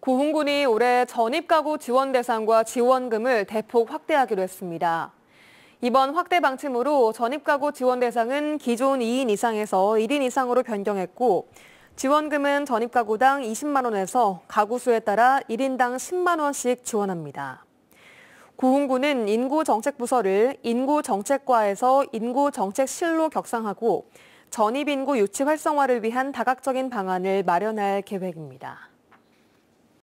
고흥군이 올해 전입가구 지원 대상과 지원금을 대폭 확대하기로 했습니다. 이번 확대 방침으로 전입가구 지원 대상은 기존 2인 이상에서 1인 이상으로 변경했고 지원금은 전입가구당 20만 원에서 가구 수에 따라 1인당 10만 원씩 지원합니다. 고흥군은 인구정책부서를 인구정책과에서 인구정책실로 격상하고 전입인구 유치 활성화를 위한 다각적인 방안을 마련할 계획입니다.